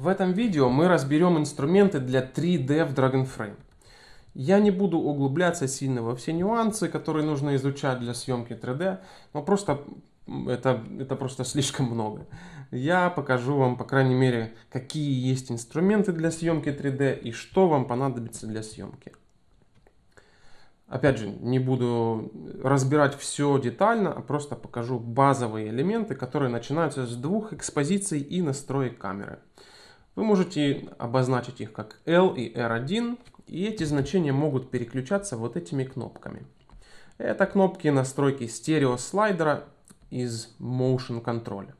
В этом видео мы разберем инструменты для 3D в DragonFrame. Я не буду углубляться сильно во все нюансы, которые нужно изучать для съемки 3D, но просто это, это просто слишком много. Я покажу вам, по крайней мере, какие есть инструменты для съемки 3D и что вам понадобится для съемки. Опять же, не буду разбирать все детально, а просто покажу базовые элементы, которые начинаются с двух экспозиций и настроек камеры. Вы можете обозначить их как L и R1, и эти значения могут переключаться вот этими кнопками. Это кнопки настройки стерео слайдера из Motion Control.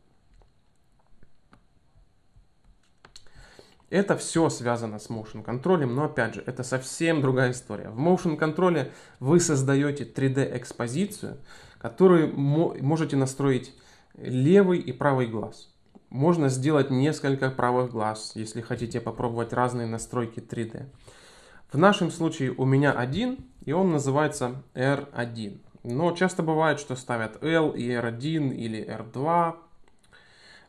Это все связано с Motion Control, но опять же, это совсем другая история. В Motion Control вы создаете 3D-экспозицию, которую можете настроить левый и правый глаз. Можно сделать несколько правых глаз, если хотите попробовать разные настройки 3D. В нашем случае у меня один, и он называется R1. Но часто бывает, что ставят L и R1 или R2,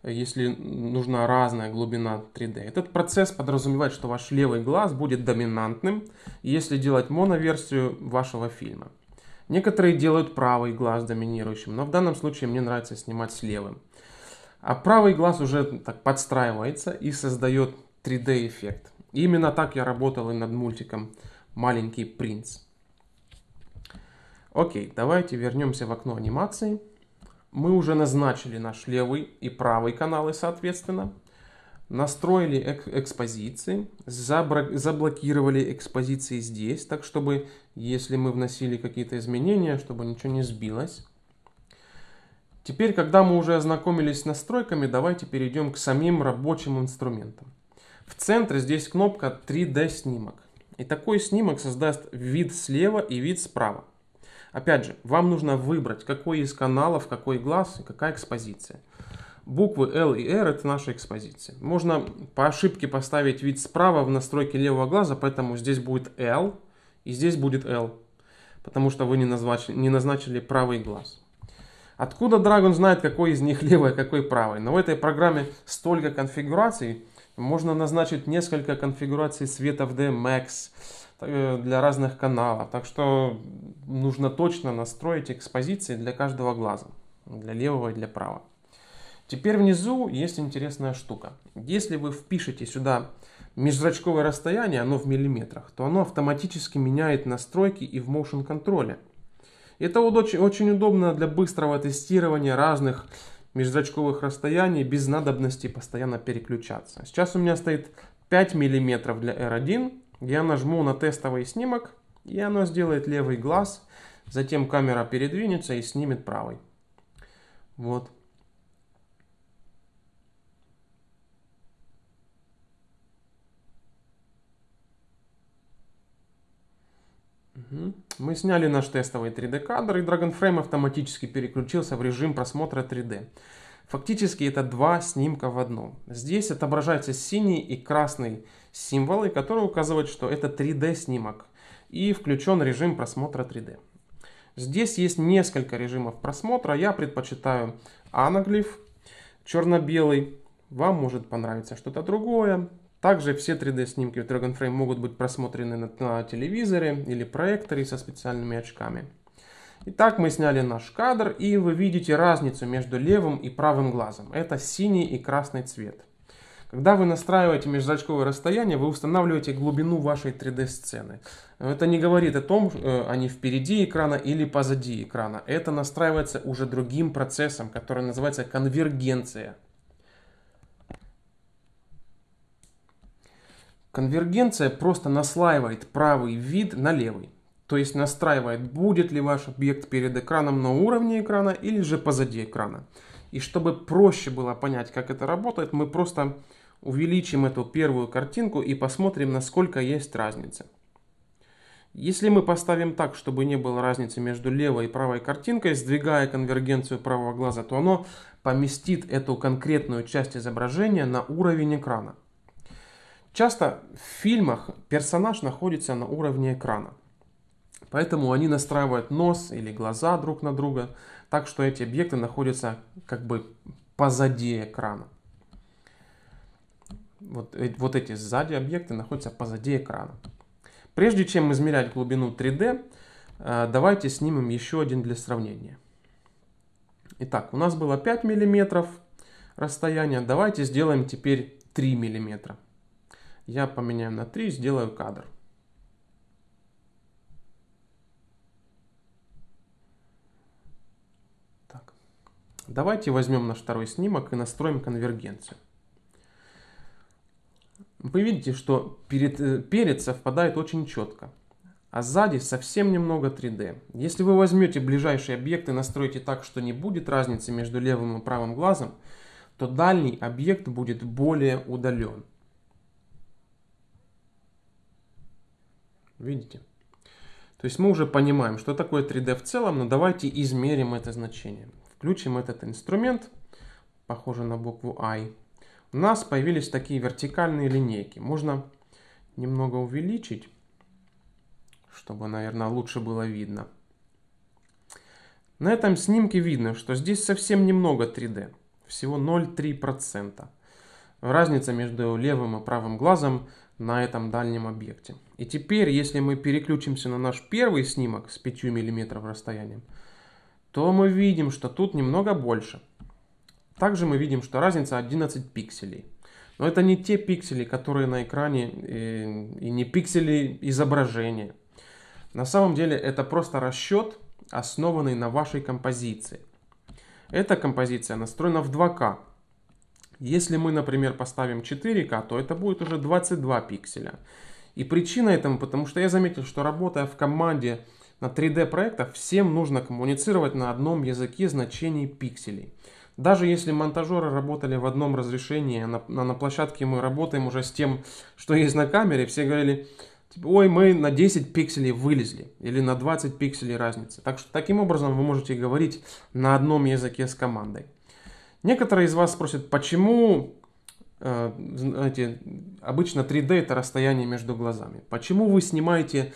если нужна разная глубина 3D. Этот процесс подразумевает, что ваш левый глаз будет доминантным, если делать моноверсию вашего фильма. Некоторые делают правый глаз доминирующим, но в данном случае мне нравится снимать с левым. А правый глаз уже так подстраивается и создает 3D эффект. именно так я работал и над мультиком «Маленький принц». Окей, давайте вернемся в окно анимации. Мы уже назначили наш левый и правый каналы соответственно. Настроили эк экспозиции, заблокировали экспозиции здесь, так чтобы если мы вносили какие-то изменения, чтобы ничего не сбилось. Теперь, когда мы уже ознакомились с настройками, давайте перейдем к самим рабочим инструментам. В центре здесь кнопка 3D снимок. И такой снимок создаст вид слева и вид справа. Опять же, вам нужно выбрать, какой из каналов, какой глаз и какая экспозиция. Буквы L и R это наша экспозиция. Можно по ошибке поставить вид справа в настройке левого глаза, поэтому здесь будет L и здесь будет L, потому что вы не назначили, не назначили правый глаз. Откуда Драгон знает, какой из них левый, а какой правый? Но в этой программе столько конфигураций, можно назначить несколько конфигураций света в DMX э, для разных каналов. Так что нужно точно настроить экспозиции для каждого глаза. Для левого и для правого. Теперь внизу есть интересная штука. Если вы впишете сюда межзрачковое расстояние, оно в миллиметрах, то оно автоматически меняет настройки и в motion контроле. Это очень, очень удобно для быстрого тестирования разных межзрачковых расстояний без надобности постоянно переключаться. Сейчас у меня стоит 5 мм для R1. Я нажму на тестовый снимок, и оно сделает левый глаз. Затем камера передвинется и снимет правый. Вот. Мы сняли наш тестовый 3D кадр, и DragonFrame автоматически переключился в режим просмотра 3D. Фактически это два снимка в одном. Здесь отображаются синий и красный символы, которые указывают, что это 3D снимок. И включен режим просмотра 3D. Здесь есть несколько режимов просмотра. Я предпочитаю анаглиф, черно-белый. Вам может понравиться что-то другое. Также все 3D-снимки в Dragon Frame могут быть просмотрены на, на телевизоре или проекторе со специальными очками. Итак, мы сняли наш кадр, и вы видите разницу между левым и правым глазом. Это синий и красный цвет. Когда вы настраиваете межзрачковое расстояние, вы устанавливаете глубину вашей 3D-сцены. Это не говорит о том, э, они впереди экрана или позади экрана. Это настраивается уже другим процессом, который называется конвергенция. Конвергенция просто наслаивает правый вид на левый. То есть настраивает, будет ли ваш объект перед экраном на уровне экрана или же позади экрана. И чтобы проще было понять, как это работает, мы просто увеличим эту первую картинку и посмотрим, насколько есть разница. Если мы поставим так, чтобы не было разницы между левой и правой картинкой, сдвигая конвергенцию правого глаза, то оно поместит эту конкретную часть изображения на уровень экрана. Часто в фильмах персонаж находится на уровне экрана. Поэтому они настраивают нос или глаза друг на друга, так что эти объекты находятся как бы позади экрана. Вот, э, вот эти сзади объекты находятся позади экрана. Прежде чем измерять глубину 3D, э, давайте снимем еще один для сравнения. Итак, у нас было 5 мм расстояния, давайте сделаем теперь 3 мм. Я поменяю на 3, сделаю кадр. Так. Давайте возьмем наш второй снимок и настроим конвергенцию. Вы видите, что перед, э, перед совпадает очень четко, а сзади совсем немного 3D. Если вы возьмете ближайшие объекты и настроите так, что не будет разницы между левым и правым глазом, то дальний объект будет более удален. Видите? То есть мы уже понимаем, что такое 3D в целом, но давайте измерим это значение. Включим этот инструмент, похоже на букву I. У нас появились такие вертикальные линейки. Можно немного увеличить, чтобы, наверное, лучше было видно. На этом снимке видно, что здесь совсем немного 3D, всего 0,3%. Разница между левым и правым глазом на этом дальнем объекте. И теперь, если мы переключимся на наш первый снимок с 5 мм расстоянием, то мы видим, что тут немного больше. Также мы видим, что разница 11 пикселей. Но это не те пиксели, которые на экране, э, и, не пиксели изображения. На самом деле это просто расчет, основанный на вашей композиции. Эта композиция настроена в 2К, если мы, например, поставим 4К, то это будет уже 22 пикселя. И причина этому, потому что я заметил, что работая в команде на 3D проектах, всем нужно коммуницировать на одном языке значений пикселей. Даже если монтажеры работали в одном разрешении, на, на, площадке мы работаем уже с тем, что есть на камере, все говорили, типа, ой, мы на 10 пикселей вылезли, или на 20 пикселей разницы. Так что таким образом вы можете говорить на одном языке с командой. Некоторые из вас спросят, почему э, знаете, обычно 3D это расстояние между глазами. Почему вы снимаете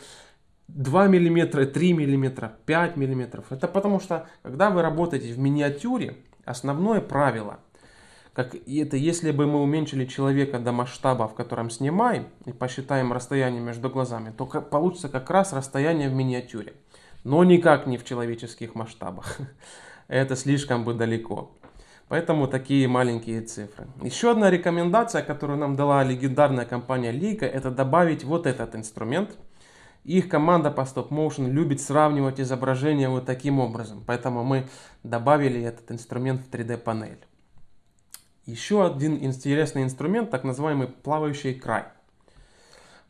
2 мм, 3 мм, 5 мм? Это потому что, когда вы работаете в миниатюре, основное правило, как это если бы мы уменьшили человека до масштаба, в котором снимаем, и посчитаем расстояние между глазами, то получится как раз расстояние в миниатюре. Но никак не в человеческих масштабах. Это слишком бы далеко. Поэтому такие маленькие цифры. Еще одна рекомендация, которую нам дала легендарная компания Лига, это добавить вот этот инструмент. Их команда по Stop Motion любит сравнивать изображения вот таким образом. Поэтому мы добавили этот инструмент в 3D панель. Еще один интересный инструмент, так называемый плавающий край.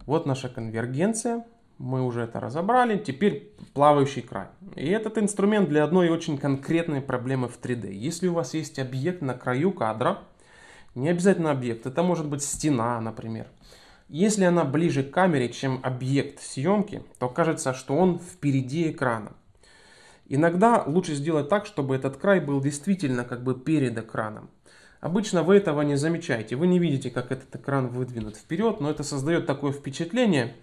Вот наша конвергенция. Мы уже это разобрали. Теперь плавающий край. И этот инструмент для одной очень конкретной проблемы в 3D. Если у вас есть объект на краю кадра, не обязательно объект, это может быть стена, например. Если она ближе к камере, чем объект съемки, то кажется, что он впереди экрана. Иногда лучше сделать так, чтобы этот край был действительно как бы перед экраном. Обычно вы этого не замечаете, вы не видите, как этот экран выдвинут вперед, но это создает такое впечатление,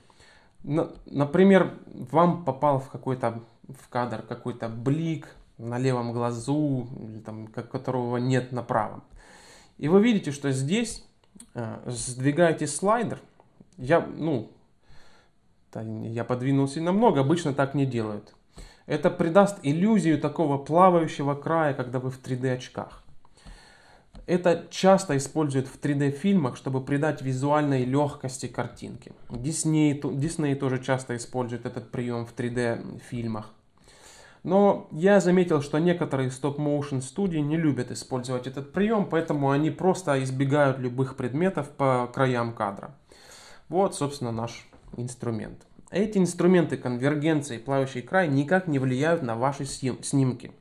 Например, вам попал в какой-то в кадр какой-то блик на левом глазу, там, которого нет на правом. И вы видите, что здесь э, сдвигаете слайдер. Я, ну, я подвинулся намного, обычно так не делают. Это придаст иллюзию такого плавающего края, когда вы в 3D очках. Это часто используют в 3D-фильмах, чтобы придать визуальной легкости картинке. Дисней, Дисней тоже часто использует этот прием в 3D-фильмах. Но я заметил, что некоторые стоп-моушен студии не любят использовать этот прием, поэтому они просто избегают любых предметов по краям кадра. Вот, собственно, наш инструмент. Эти инструменты конвергенции и плавающий край никак не влияют на ваши снимки.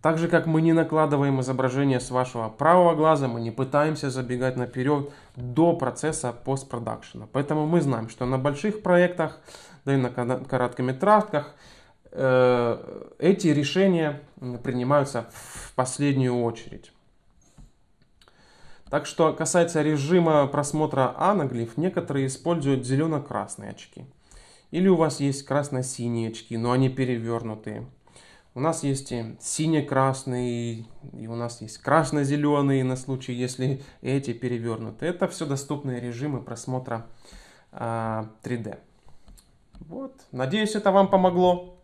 Так же, как мы не накладываем изображение с вашего правого глаза, мы не пытаемся забегать наперед до процесса постпродакшена. Поэтому мы знаем, что на больших проектах, да и на короткометражках э, эти решения принимаются в последнюю очередь. Так что касается режима просмотра анаглиф, некоторые используют зелено-красные очки. Или у вас есть красно-синие очки, но они перевернутые. У нас есть и сине-красный, и у нас есть красно-зеленый на случай, если эти перевернуты. Это все доступные режимы просмотра 3D. А, вот. Надеюсь, это вам помогло.